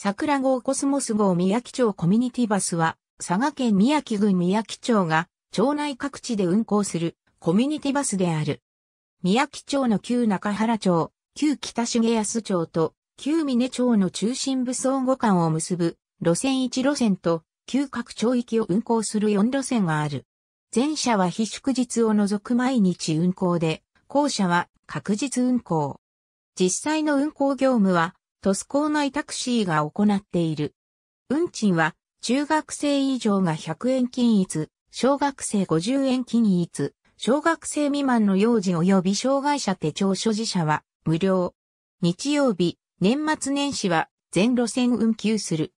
桜号コスモス号宮城町コミュニティバスは、佐賀県宮城郡宮城町が、町内各地で運行するコミュニティバスである。宮城町の旧中原町、旧北重安町と、旧峰町の中心部相互間を結ぶ、路線1路線と、旧各町域を運行する4路線がある。前者は非祝日を除く毎日運行で、後者は確実運行。実際の運行業務は、都市構内タクシーが行っている。運賃は、中学生以上が100円均一、小学生50円均一、小学生未満の幼児及び障害者手帳所持者は無料。日曜日、年末年始は全路線運休する。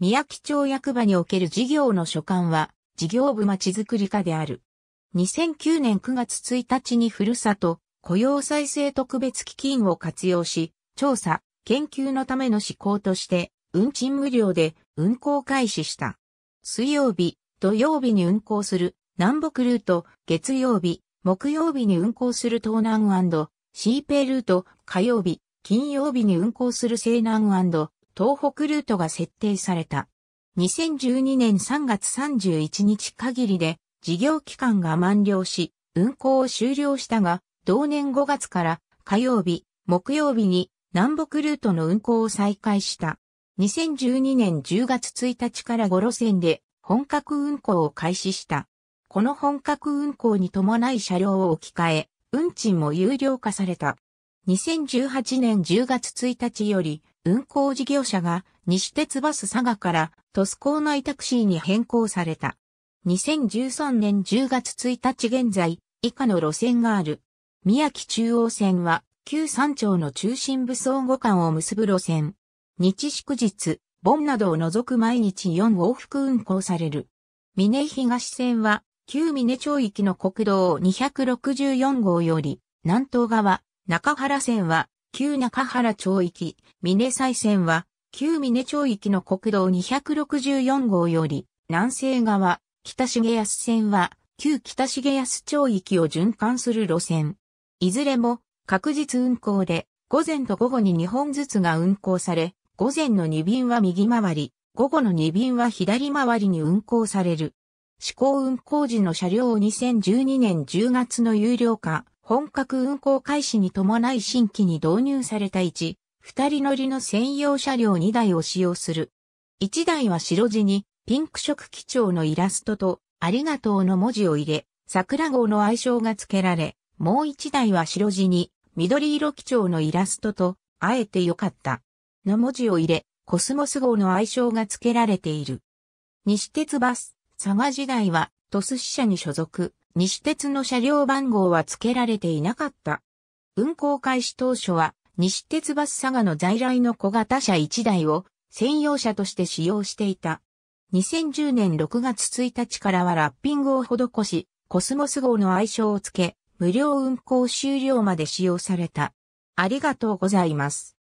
宮城町役場における事業の所管は事業部まちづくり課である。2009年9月1日にふるさと雇用再生特別基金を活用し、調査、研究のための施行として、運賃無料で運行開始した。水曜日、土曜日に運行する南北ルート、月曜日、木曜日に運行する東南シーペルート、火曜日、金曜日に運行する西南東北ルートが設定された。2012年3月31日限りで事業期間が満了し、運行を終了したが、同年5月から火曜日、木曜日に南北ルートの運行を再開した。2012年10月1日から5路線で本格運行を開始した。この本格運行に伴い車両を置き換え、運賃も有料化された。2018年10月1日より、運行事業者が西鉄バス佐賀からコーナイタクシーに変更された。2013年10月1日現在、以下の路線がある。宮城中央線は旧山町の中心部総五間を結ぶ路線。日祝日、盆などを除く毎日4往復運行される。峰東線は、旧峰町域の国道264号より、南東側、中原線は、旧中原町域、峰西線は、旧峰町域の国道264号より、南西側、北重安線は、旧北重安町域を循環する路線。いずれも、確実運行で、午前と午後に2本ずつが運行され、午前の2便は右回り、午後の2便は左回りに運行される。試行運行時の車両を2012年10月の有料化、本格運行開始に伴い新規に導入された1、2人乗りの専用車両2台を使用する。1台は白地にピンク色基調のイラストとありがとうの文字を入れ、桜号の愛称が付けられ、もう1台は白地に緑色基調のイラストと、あえて良かった。の文字を入れ、コスモス号の愛称が付けられている。西鉄バス、佐賀時代は、トス支社に所属、西鉄の車両番号は付けられていなかった。運行開始当初は、西鉄バス佐賀の在来の小型車1台を専用車として使用していた。2010年6月1日からはラッピングを施し、コスモス号の愛称を付け、無料運行終了まで使用された。ありがとうございます。